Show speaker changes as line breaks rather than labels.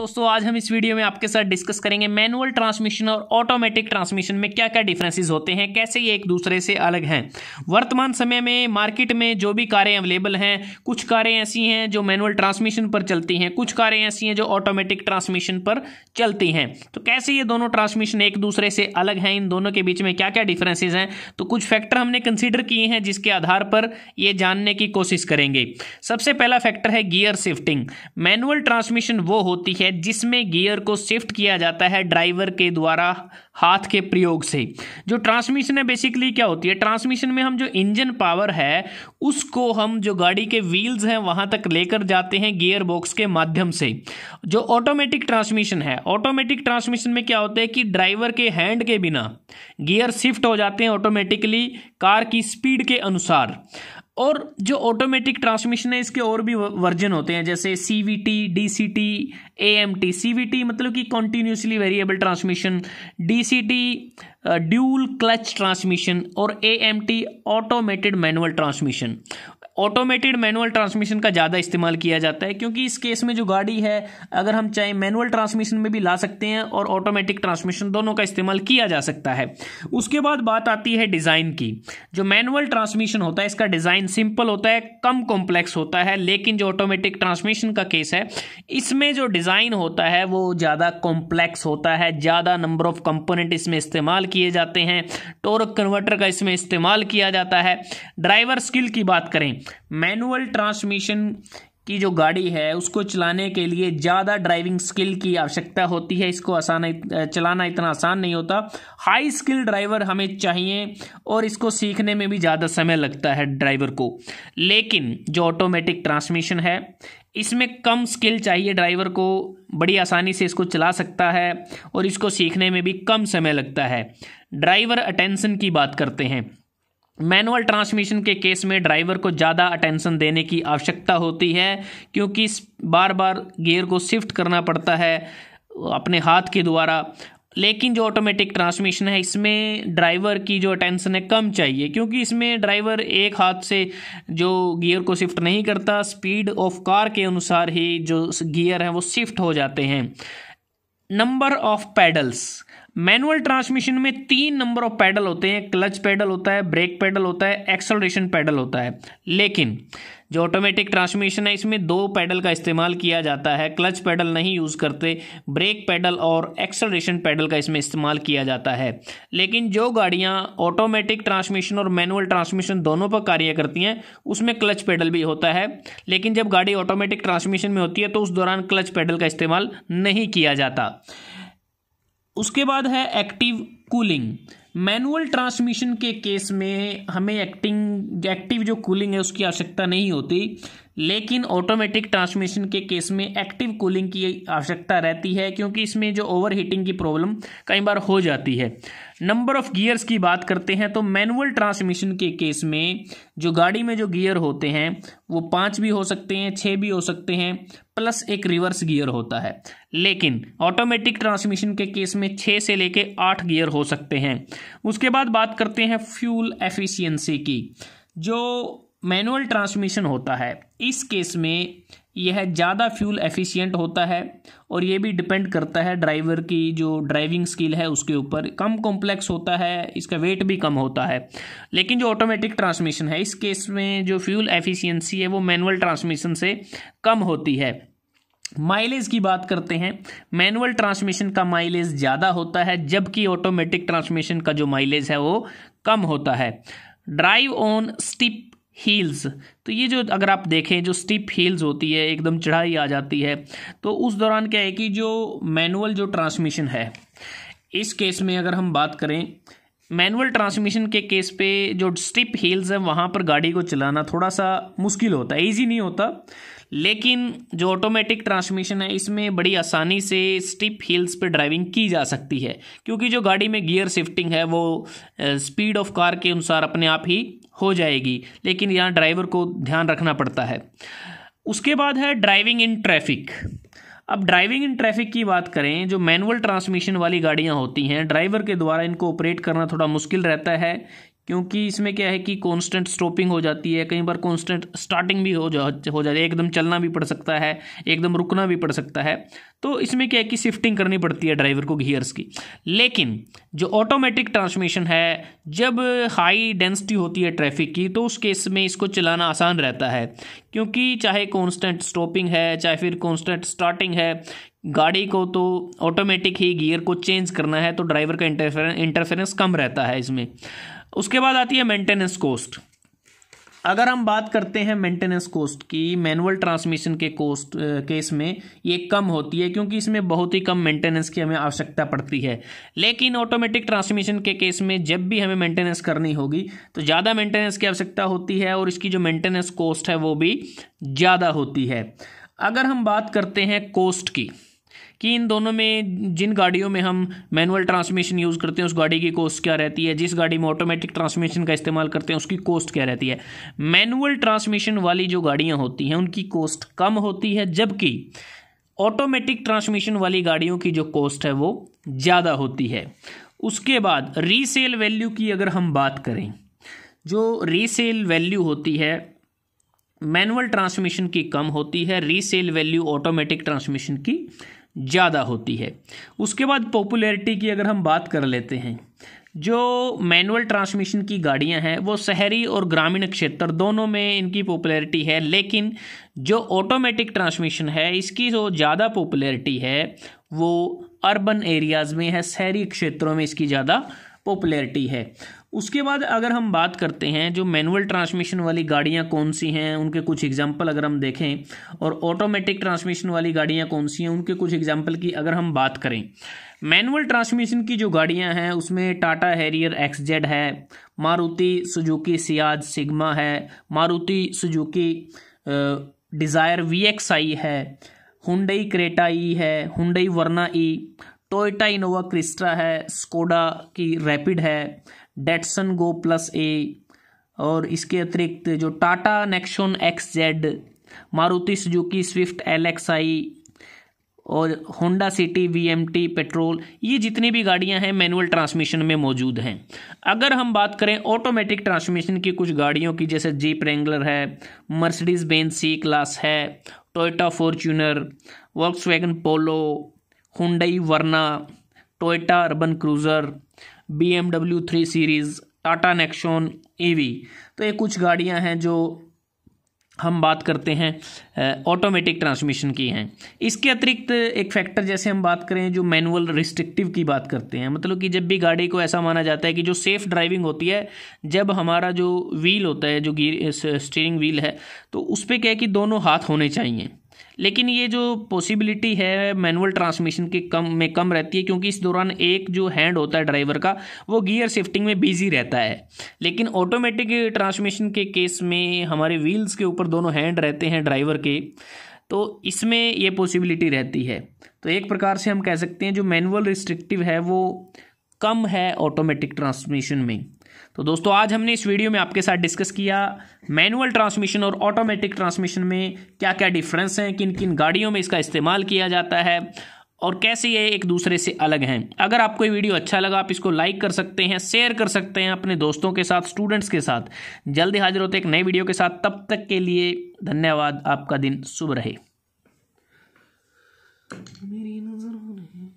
दोस्तों आज हम इस वीडियो में आपके साथ डिस्कस करेंगे मैनुअल ट्रांसमिशन और ऑटोमेटिक ट्रांसमिशन में क्या क्या डिफरेंसेस होते हैं कैसे ये एक दूसरे से अलग हैं वर्तमान समय में मार्केट में जो भी कारें अवेलेबल हैं कुछ कारें ऐसी हैं जो मैनुअल ट्रांसमिशन पर चलती हैं कुछ कारें ऐसी हैं जो ऑटोमेटिक ट्रांसमिशन पर चलती हैं तो कैसे ये दोनों ट्रांसमिशन एक दूसरे से अलग हैं इन दोनों के बीच में क्या क्या डिफरेंसेज हैं तो कुछ फैक्टर हमने कंसिडर किए हैं जिसके आधार पर ये जानने की कोशिश करेंगे सबसे पहला फैक्टर है गियर शिफ्टिंग मैनुअल ट्रांसमिशन वो होती है है जिसमें गियर को शिफ्ट किया जाता है ड्राइवर के द्वारा हाथ के प्रयोग से जो ट्रांसमिशन है बेसिकली क्या होती है ट्रांसमिशन में हम जो इंजन पावर है उसको हम जो गाड़ी के व्हील्स हैं वहां तक लेकर जाते हैं गियर बॉक्स के माध्यम से जो ऑटोमेटिक ट्रांसमिशन है ऑटोमेटिक ट्रांसमिशन में क्या होता है कि ड्राइवर के हैंड के बिना गियर शिफ्ट हो जाते हैं ऑटोमेटिकली कार की स्पीड के अनुसार और जो ऑटोमेटिक ट्रांसमिशन है इसके और भी वर्जन होते हैं जैसे C V T D C T A M T C V T मतलब कि continuously variable transmission D C T dual clutch transmission और A M T automated manual transmission automated manual transmission का ज़्यादा इस्तेमाल किया जाता है क्योंकि इस केस में जो गाड़ी है अगर हम चाहें मैनुअल ट्रांसमिशन में भी ला सकते हैं और ऑटोमेटिक ट्रांसमिशन दोनों का इस्तेमाल किया जा सकता है उसके बाद बात आती है डिज़ाइन की जो मैनुअल ट्रांसमिशन होता है इसका डिज़ाइन सिंपल होता है कम कॉम्प्लेक्स होता है लेकिन जो ऑटोमेटिक ट्रांसमिशन का केस है इसमें जो डिज़ाइन होता है वो ज़्यादा कॉम्प्लेक्स होता है ज़्यादा नंबर ऑफ कंपोनेंट इसमें इस्तेमाल किए जाते हैं टोरक कन्वर्टर का इसमें इस्तेमाल किया जाता है ड्राइवर स्किल की बात करें मैनुअल ट्रांसमिशन की जो गाड़ी है उसको चलाने के लिए ज़्यादा ड्राइविंग स्किल की आवश्यकता होती है इसको आसान चलाना इतना आसान नहीं होता हाई स्किल ड्राइवर हमें चाहिए और इसको सीखने में भी ज़्यादा समय लगता है ड्राइवर को लेकिन जो ऑटोमेटिक ट्रांसमिशन है इसमें कम स्किल चाहिए ड्राइवर को बड़ी आसानी से इसको चला सकता है और इसको सीखने में भी कम समय लगता है ड्राइवर अटेंसन की बात करते हैं मैनुअल ट्रांसमिशन के केस में ड्राइवर को ज़्यादा अटेंशन देने की आवश्यकता होती है क्योंकि बार बार गियर को शिफ्ट करना पड़ता है अपने हाथ के द्वारा लेकिन जो ऑटोमेटिक ट्रांसमिशन है इसमें ड्राइवर की जो अटेंशन है कम चाहिए क्योंकि इसमें ड्राइवर एक हाथ से जो गियर को शिफ्ट नहीं करता स्पीड ऑफ कार के अनुसार ही जो गियर हैं वो शिफ्ट हो जाते हैं number of pedals manual transmission में तीन नंबर ऑफ पैडल होते हैं क्लच पैडल होता है ब्रेक पैडल होता है एक्सलरेशन पैडल होता है लेकिन जो ऑटोमेटिक ट्रांसमिशन है इसमें दो पैडल का इस्तेमाल किया जाता है क्लच पैडल नहीं यूज़ करते ब्रेक पैडल और एक्सलरेशन पैडल का इसमें इस्तेमाल किया जाता है लेकिन जो गाड़ियाँ ऑटोमेटिक ट्रांसमिशन और मैनुअल ट्रांसमिशन दोनों पर कार्य करती हैं उसमें क्लच पैडल भी होता है लेकिन जब गाड़ी ऑटोमेटिक ट्रांसमिशन में होती है तो उस दौरान क्लच पैडल का इस्तेमाल नहीं किया जाता उसके बाद है एक्टिव कूलिंग मैनुअल ट्रांसमिशन के केस में हमें एक्टिंग एक्टिव जो कूलिंग है उसकी आवश्यकता नहीं होती लेकिन ऑटोमेटिक ट्रांसमिशन के केस में एक्टिव कूलिंग की आवश्यकता रहती है क्योंकि इसमें जो ओवर हीटिंग की प्रॉब्लम कई बार हो जाती है नंबर ऑफ गियर्स की बात करते हैं तो मैनुअल ट्रांसमिशन के केस में जो गाड़ी में जो गियर होते हैं वो पाँच भी हो सकते हैं छः भी हो सकते हैं प्लस एक रिवर्स गियर होता है लेकिन ऑटोमेटिक ट्रांसमिशन के केस में छः से लेके आठ गियर हो सकते हैं उसके बाद बात करते हैं फ्यूल एफिशिएंसी की जो मैनुअल ट्रांसमिशन होता है इस केस में यह ज़्यादा फ्यूल एफिशिएंट होता है और ये भी डिपेंड करता है ड्राइवर की जो ड्राइविंग स्किल है उसके ऊपर कम कॉम्प्लेक्स होता है इसका वेट भी कम होता है लेकिन जो ऑटोमेटिक ट्रांसमिशन है इस केस में जो फ्यूल एफिशिएंसी है वो मैनुअल ट्रांसमिशन से कम होती है माइलेज की बात करते हैं मैनुअल ट्रांसमिशन का माइलेज ज़्यादा होता है जबकि ऑटोमेटिक ट्रांसमिशन का जो माइलेज है वो कम होता है ड्राइव ऑन स्टिप हील्स तो ये जो अगर आप देखें जो स्टिप हील्स होती है एकदम चढ़ाई आ जाती है तो उस दौरान क्या है कि जो मैनुअल जो ट्रांसमिशन है इस केस में अगर हम बात करें मैनुअल ट्रांसमिशन के केस पे जो स्टिप हील्स है वहाँ पर गाड़ी को चलाना थोड़ा सा मुश्किल होता है ईजी नहीं होता लेकिन जो ऑटोमेटिक ट्रांसमिशन है इसमें बड़ी आसानी से स्टिप हिल्स पर ड्राइविंग की जा सकती है क्योंकि जो गाड़ी में गियर शिफ्टिंग है वो स्पीड ऑफ कार के अनुसार अपने आप ही हो जाएगी लेकिन यहाँ ड्राइवर को ध्यान रखना पड़ता है उसके बाद है ड्राइविंग इन ट्रैफिक अब ड्राइविंग इन ट्रैफिक की बात करें जो मैनुअल ट्रांसमिशन वाली गाड़ियाँ होती हैं ड्राइवर के द्वारा इनको ऑपरेट करना थोड़ा मुश्किल रहता है क्योंकि इसमें क्या है कि कांस्टेंट स्टॉपिंग हो जाती है कई बार कांस्टेंट स्टार्टिंग भी हो जा हो जाती है एकदम चलना भी पड़ सकता है एकदम रुकना भी पड़ सकता है तो इसमें क्या है कि शिफ्टिंग करनी पड़ती है ड्राइवर को गियर्स की लेकिन जो ऑटोमेटिक ट्रांसमिशन है जब हाई डेंसिटी होती है ट्रैफिक की तो उस केस में इसको चलाना आसान रहता है क्योंकि चाहे कॉन्स्टेंट स्टॉपिंग है चाहे फिर कॉन्स्टेंट स्टार्टिंग है गाड़ी को तो ऑटोमेटिक ही गियर को चेंज करना है तो ड्राइवर का इंटरफेरेंस कम रहता है इसमें उसके बाद आती है मेंटेनेंस कॉस्ट अगर हम बात करते हैं मेंटेनेंस कॉस्ट की मैनुअल ट्रांसमिशन के कॉस्ट केस में ये कम होती है क्योंकि इसमें बहुत ही कम मेंटेनेंस की हमें आवश्यकता पड़ती है लेकिन ऑटोमेटिक ट्रांसमिशन के केस में जब भी हमें मेंटेनेंस करनी होगी तो ज़्यादा मेंटेनेंस की आवश्यकता होती है और इसकी जो मेंटेनेंस कॉस्ट है वो भी ज़्यादा होती है अगर हम बात करते हैं कॉस्ट की कि इन दोनों में जिन गाड़ियों में हम मैनुअल ट्रांसमिशन यूज़ करते हैं उस गाड़ी की कॉस्ट क्या रहती है जिस गाड़ी में ऑटोमेटिक ट्रांसमिशन का इस्तेमाल करते हैं उसकी कॉस्ट क्या रहती है मैनुअल ट्रांसमिशन वाली जो गाड़ियाँ होती हैं उनकी कॉस्ट कम होती है जबकि ऑटोमेटिक ट्रांसमिशन वाली गाड़ियों की जो कॉस्ट है वो ज़्यादा होती है उसके बाद रीसेल वैल्यू की अगर हम बात करें जो रीसेल वैल्यू होती है मैनुअल ट्रांसमिशन की कम होती है रीसेल वैल्यू ऑटोमेटिक ट्रांसमिशन की ज़्यादा होती है उसके बाद पॉपुलैरिटी की अगर हम बात कर लेते हैं जो मैनुअल ट्रांसमिशन की गाड़ियां हैं वो शहरी और ग्रामीण क्षेत्र दोनों में इनकी पॉपुलैरिटी है लेकिन जो ऑटोमेटिक ट्रांसमिशन है इसकी जो ज़्यादा पॉपुलैरिटी है वो अर्बन एरियाज़ में है शहरी क्षेत्रों में इसकी ज़्यादा पॉपुलैरिटी है उसके बाद अगर हम बात करते हैं जो मैनुअल ट्रांसमिशन वाली गाड़ियाँ कौन सी हैं उनके कुछ एग्जाम्पल अगर हम देखें और ऑटोमेटिक ट्रांसमिशन वाली गाड़ियाँ कौन सी हैं उनके कुछ एग्जाम्पल की अगर हम बात करें मैनुअल ट्रांसमिशन की जो गाड़ियाँ हैं उसमें टाटा हैरियर जेड है मारुति सुजुकी सियाज सिग्मा है Maruti Suzuki Dzire V X I है हुडई क्रेटा ई है Hyundai Verna E Toyota Innova Crysta है स्कोडा की रैपिड है डेटसन गो प्लस ए और इसके अतिरिक्त जो Tata Nexon X Z Maruti Suzuki Swift L X I और Honda City V M T petrol ये जितनी भी गाड़ियां हैं मैनुअल ट्रांसमिशन में मौजूद हैं अगर हम बात करें ऑटोमेटिक ट्रांसमिशन की कुछ गाड़ियों की जैसे जीप रेंगलर है मर्सिडीज बेन सी क्लास है Toyota Fortuner wagon Polo Hyundai Verna Toyota Urban Cruiser B M W three series Tata ए ईवी तो ये कुछ गाड़ियां हैं जो हम बात करते हैं ऑटोमेटिक ट्रांसमिशन की हैं इसके अतिरिक्त एक फैक्टर जैसे हम बात करें जो मैनुअल रिस्ट्रिक्टिव की बात करते हैं मतलब कि जब भी गाड़ी को ऐसा माना जाता है कि जो सेफ़ ड्राइविंग होती है जब हमारा जो व्हील होता है जो गियर स्टीयरिंग व्हील है तो उस पर क्या है कि दोनों हाथ होने चाहिए लेकिन ये जो पॉसिबिलिटी है मैनुअल ट्रांसमिशन के कम में कम रहती है क्योंकि इस दौरान एक जो हैंड होता है ड्राइवर का वो गियर शिफ्टिंग में बिजी रहता है लेकिन ऑटोमेटिक ट्रांसमिशन के केस में हमारे व्हील्स के ऊपर दोनों हैंड रहते हैं ड्राइवर के तो इसमें ये पॉसिबिलिटी रहती है तो एक प्रकार से हम कह सकते हैं जो मैनुअल रिस्ट्रिक्टिव है वो कम है ऑटोमेटिक ट्रांसमिशन में तो दोस्तों आज हमने इस वीडियो में आपके साथ डिस्कस किया मैनुअल ट्रांसमिशन और ऑटोमेटिक ट्रांसमिशन में क्या क्या डिफरेंस हैं किन किन गाड़ियों में इसका इस्तेमाल किया जाता है और कैसे ये एक दूसरे से अलग हैं अगर आपको ये वीडियो अच्छा लगा आप इसको लाइक कर सकते हैं शेयर कर सकते हैं अपने दोस्तों के साथ स्टूडेंट्स के साथ जल्दी हाजिर होते एक नए वीडियो के साथ तब तक के लिए धन्यवाद आपका दिन शुभ रहे मेरी